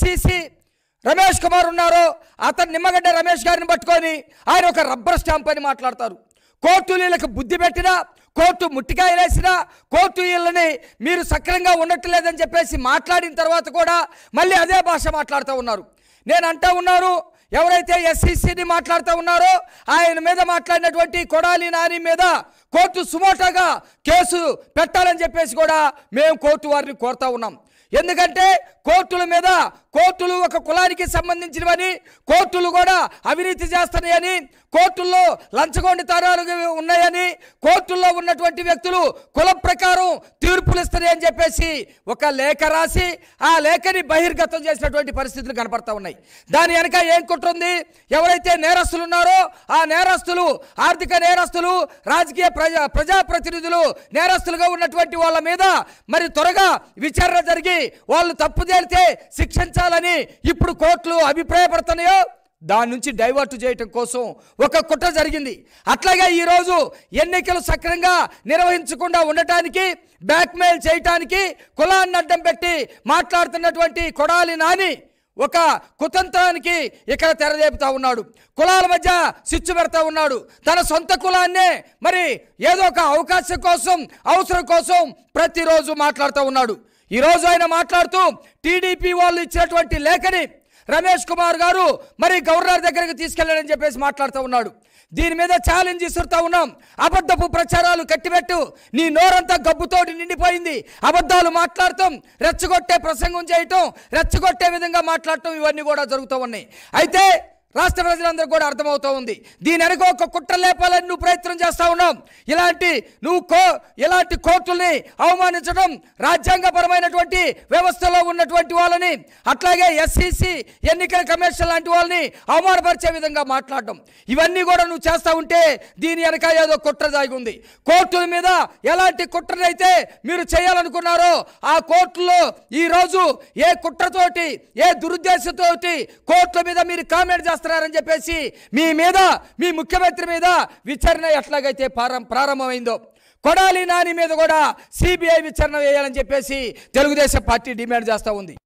SEC Ramesh Kumar ఉన్నారో అతను నిమ్మగడ్డ రమేష్ గారిని పట్టుకొని ఆయన ఒక రబ్బర్ స్టాంప్ అని మాట్లాడతారు కోర్టు వీళ్ళకి బుద్ధి పెట్టినా కోర్టు ముట్టికాయలేసినా కోర్టు వీళ్ళని మీరు సక్రంగా ఉండట్లేదని చెప్పేసి మాట్లాడిన తర్వాత కూడా మళ్ళీ అదే భాష మాట్లాడుతూ ఉన్నారు నేను అంటూ ఉన్నారు ఎవరైతే ఎస్సీసీని మాట్లాడుతూ ఉన్నారో ఆయన మీద మాట్లాడినటువంటి కొడాలి నాని మీద కోర్టు సుమోటాగా కేసు పెట్టాలని చెప్పేసి కూడా మేము కోర్టు వారిని కోరుతా ఉన్నాం ఎందుకంటే కోర్టుల మీద కోర్టులు ఒక కులానికి సంబంధించినవని కోర్టులు కూడా అవినీతి చేస్తున్నాయని కోర్టుల్లో తరాలు ఉన్నాయని కోర్టుల్లో ఉన్నటువంటి వ్యక్తులు కుల ప్రకారం తీర్పులు ఇస్తారని చెప్పేసి ఒక లేఖ రాసి ఆ లేఖని బహిర్గతం చేసినటువంటి పరిస్థితులు కనపడతా ఉన్నాయి దాని వెనక ఏం కుట్రుంది ఎవరైతే నేరస్తులు ఉన్నారో ఆ నేరస్తులు ఆర్థిక నేరస్తులు రాజకీయ ప్రజా ప్రజాప్రతినిధులు నేరస్తులుగా ఉన్నటువంటి వాళ్ళ మీద మరి త్వరగా విచారణ జరిగి వాళ్ళు తప్పు తేలితే శిక్షించాలని ఇప్పుడు కోర్టులు అభిప్రాయపడుతున్నాయో దాని నుంచి డైవర్ట్ చేయటం కోసం ఒక కుట్ర జరిగింది అట్లాగే ఈరోజు ఎన్నికలు సక్రంగా నిర్వహించకుండా ఉండటానికి బ్యాక్మెయిల్ చేయటానికి కులాన్ని అడ్డం పెట్టి మాట్లాడుతున్నటువంటి కొడాలి నాని ఒక కుతంత్రానికి ఇక్కడ తెరదేపుతా ఉన్నాడు కులాల మధ్య సిచ్చు పెడతా ఉన్నాడు తన సొంత కులాన్నే మరి ఏదో ఒక అవకాశం కోసం అవసరం కోసం ప్రతిరోజు మాట్లాడుతూ ఉన్నాడు ఈరోజు ఆయన మాట్లాడుతూ టీడీపీ వాళ్ళు ఇచ్చినటువంటి లేఖని రమేష్ కుమార్ గారు మరి గవర్నర్ దగ్గరికి తీసుకెళ్ళాడని చెప్పేసి మాట్లాడుతూ ఉన్నాడు దీని మీద ఛాలెంజ్ ఇసురుతా ఉన్నాం అబద్ధపు ప్రచారాలు కట్టిపెట్టు నీ నోరంతా గబ్బుతోటి నిండిపోయింది అబద్ధాలు మాట్లాడటం రెచ్చగొట్టే ప్రసంగం చేయటం రెచ్చగొట్టే విధంగా మాట్లాడటం ఇవన్నీ కూడా జరుగుతూ ఉన్నాయి అయితే రాష్ట్ర ప్రజలందరూ కూడా అర్థమవుతూ ఉంది దీని వెనక ఒక కుట్ర లేపాలని నువ్వు ప్రయత్నం చేస్తూ ఉన్నావు ఇలాంటి నువ్వు కో ఇలాంటి కోర్టుల్ని అవమానించడం రాజ్యాంగపరమైనటువంటి వ్యవస్థలో ఉన్నటువంటి వాళ్ళని అట్లాగే ఎస్సీసీ ఎన్నికల కమిషన్ లాంటి వాళ్ళని అవమానపరిచే విధంగా మాట్లాడడం ఇవన్నీ కూడా నువ్వు చేస్తూ ఉంటే దీని వెనక ఏదో కుట్ర దాగి ఉంది కోర్టుల మీద ఎలాంటి కుట్రనైతే మీరు చేయాలనుకున్నారో ఆ కోర్టులో ఈరోజు ఏ కుట్రతోటి ఏ దురుద్దేశంతో కోర్టుల మీద మీరు కామెంట్ చేస్తారు చేస్తున్నారని చెప్పేసి మీ మీద మీ ముఖ్యమంత్రి మీద విచారణ ఎట్లాగైతే ప్రారంభమైందో కొడాలి నాని మీద కూడా సిబిఐ విచారణ వేయాలని చెప్పేసి తెలుగుదేశం పార్టీ డిమాండ్ చేస్తూ ఉంది